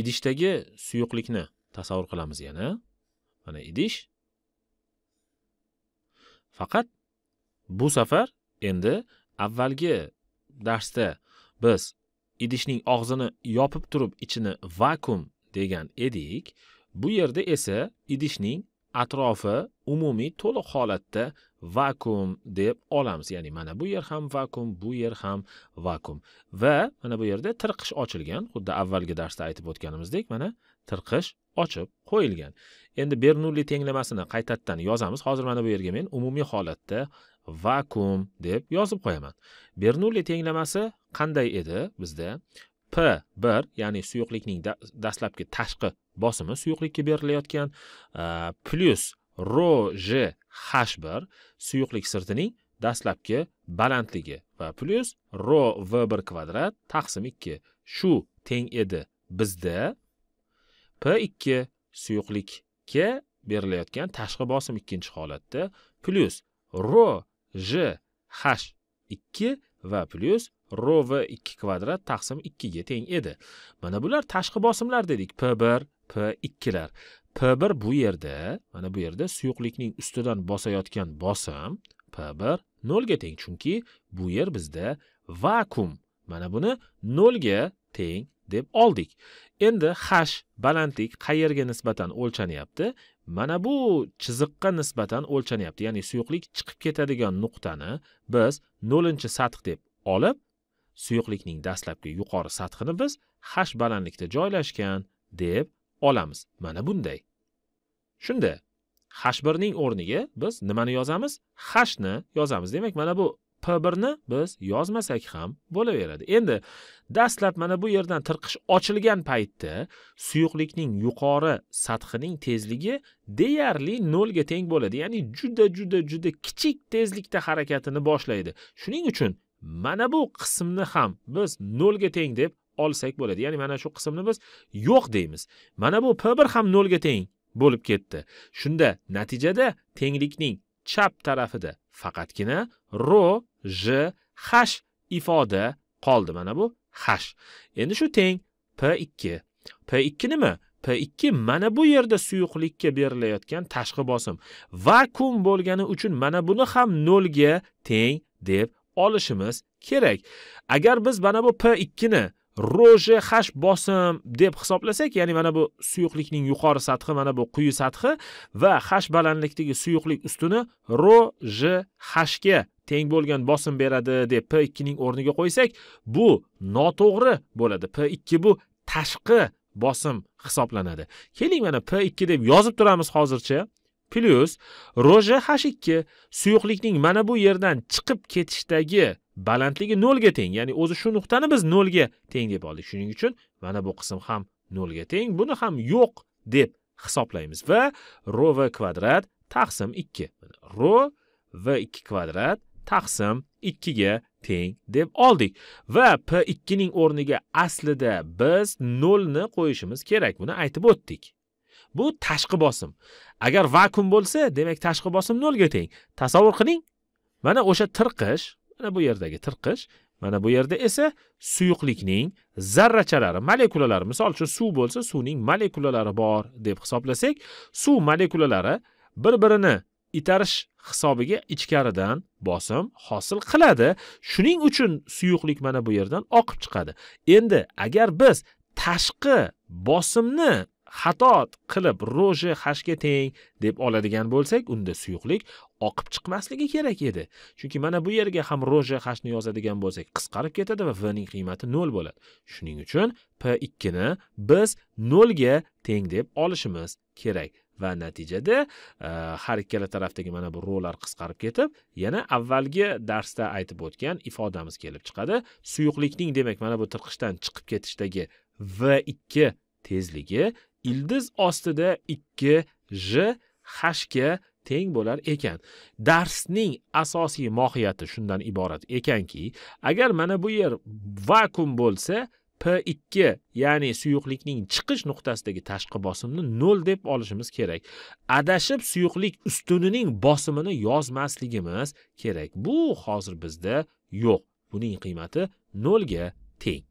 idishdagi suyuqlikni tasavvur qilamiz yana mana idish faqat bu safar endi avvalgi darsda biz idishning og'zini yopib turib ichini vakuum degan edik bu yerda esa idishning atrofi umumiy to'liq holatda vakuum deb olamiz ya'ni mana bu yer ham vakuum bu yer ham vakuum va mana bu yerda tirqish ochilgan xuddi avvalgi darsda aytib o'tganimizdek mana tirqish ochib qo'yilgan endi bernulli tenglamasini qaytadan yozamiz hozir mana bu yerga men umumiy holatda vakuum deb yozib qo'yaman bernulli tenglamasi qanday edi bizda p bir ya'ni suyuqlikning dastlabki tashqi bosimi suyuqlikka berilayotgan e, plyus rho j h bir suyuqlik sirtining dastlabki balandligi va plyus rho v bir kvadrat taqsim ikki shu teng edi bizda p ikki suyuqlikka berilayotgan tashqi bosim ikkinchi holatda plyus rho j h ikki va plyus ro va 2 kvadrat taqsim 2 ga teng edi. Mana bular tashqi bosimlar dedik. P1, P2 lar. P1 bu yerda, mana bu yerda suyuqlikning ustidan bosayotgan bosim P1 0 ga teng chunki bu yer bizda vakuum. Mana buni 0 ga teng deb oldik endi hash balandlik qayerga nisbatan o'lchanyapti mana bu chiziqqa nisbatan o'lchanyapti ya'ni suyuqlik chiqib ketadigan nuqtani biz nollinchi sath deb olib suyuqlikning dastlabki yuqori sathini biz hash balandlikda joylashgan deb olamiz mana bunday shunda hash birning o'rniga biz nimani yozamiz hashni yozamiz demak mana bu p1ni biz yozmasak ham bo'laveradi endi dastlab mana bu yerdan tirqish ochilgan paytda suyuqlikning yuqori sathining tezligi deyarli nolga teng bo'ladi ya'ni juda juda juda kichik tezlikda harakatini boshlaydi shuning uchun mana bu qismni ham biz nolga teng deb olsak bo'ladi ya'ni mana shu qismni biz yo'q deymiz mana bu p 1 ham nolga teng bo'lib ketdi shunda natijada tenglikning chap tarafida faqatgina ro j hash ifoda qoldi mana bu hash endi shu teng p2 p2 nima P2 mana bu yerda suyuqlikka berilayotgan tashqi bosim. Vakuum bo'lgani uchun mana buni ham 0 ga teng deb olishimiz kerak. Agar biz mana bu P2 ni roje xash bosim deb hisoblasak ya'ni mana bu suyuqlikning yuqori sathi mana bu quyi sathi va xash balandlikdagi suyuqlik ustuni roje xashga teng bo'lgan bosim beradi deb p2 ning o'rniga qo'ysak bu noto'g'ri bo'ladi p2 bu tashqi bosim hisoblanadi keling mana p2 deb yozib turamiz hozircha plyus roje h2 suyuqlikning mana bu yerdan chiqib ketishdagi balandligi nolga teng ya'ni o'zi shu nuqtani biz nolga teng deb oldik shuning uchun mana bu qism ham nolga teng buni ham yo'q deb hisoblaymiz va ro v kvadrat taqsim ikki ro v ikki kvadrat taqsim ikkiga teng deb oldik va p ikkining o'rniga aslida biz nolni qo'yishimiz kerak buni aytib o'tdik bu tashqi bosim agar vakuum bo'lsa demak tashqi bosim nolga teng tasavvur qiling mana o'sha tirqish mana bu yerdagi tirqish mana bu yerda esa suyuqlikning zarrachalari molekulalari misol uchun suv bo'lsa suvning molekulalari bor deb hisoblasak suv molekulalari bir birini itarish hisobiga ichkaridan bosim hosil qiladi shuning uchun suyuqlik mana bu yerdan oqib chiqadi endi agar biz tashqi bosimni xato qilib ro'je hashga teng deb oladigan bo'lsak unda suyuqlik oqib chiqmasligi kerak edi chunki mana bu yerga ham ro'je hashni yozadigan bo'lsak qisqarib ketadi va v ning qiymati nol bo'ladi shuning uchun p ikkini biz nolga teng deb olishimiz kerak va natijada e, har ikkala tarafdagi mana bu rolar qisqarib ketib yana avvalgi darsda aytib o'tgan ifodamiz kelib chiqadi suyuqlikning demak mana bu tirqishdan chiqib ketishdagi v ikki tezligi ildiz ostida 2 j hashga teng bo'lar ekan. Darsning asosiy mohiyati shundan iborat ekanki, agar mana bu yer vakum bo'lsa, P2, ya'ni suyuqlikning chiqish nuqtasidagi tashqi bosimni 0 deb olishimiz kerak. Adashib suyuqlik ustunining bosimini yozmasligimiz kerak. Bu hozir bizda yo'q. Buning qiymati 0 ga teng.